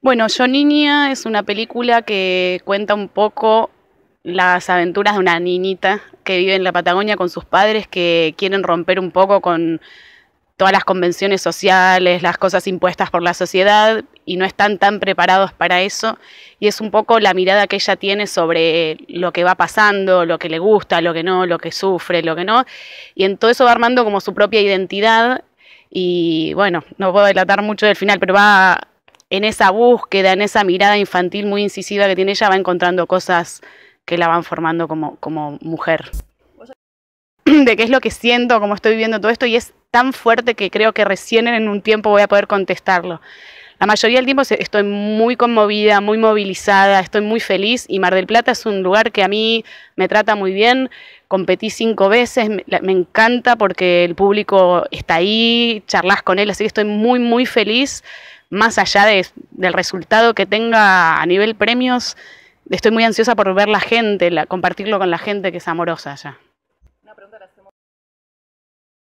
Bueno, Yo Niña es una película que cuenta un poco las aventuras de una niñita que vive en la Patagonia con sus padres que quieren romper un poco con todas las convenciones sociales, las cosas impuestas por la sociedad y no están tan preparados para eso. Y es un poco la mirada que ella tiene sobre lo que va pasando, lo que le gusta, lo que no, lo que sufre, lo que no. Y en todo eso va armando como su propia identidad y bueno, no puedo delatar mucho del final, pero va en esa búsqueda, en esa mirada infantil muy incisiva que tiene ella, va encontrando cosas que la van formando como, mujer. De qué es lo que siento, cómo estoy viviendo todo esto, y es tan fuerte que creo que recién en un tiempo voy a poder contestarlo. La mayoría del tiempo estoy muy conmovida, muy movilizada, estoy muy feliz y Mar del Plata es un lugar que a mí me trata muy bien. Competí cinco veces, me, encanta porque el público está ahí, charlas con él, así que estoy muy, muy feliz. Más allá del resultado que tenga a nivel premios, estoy muy ansiosa por ver la gente, la, compartirlo con la gente que es amorosa allá.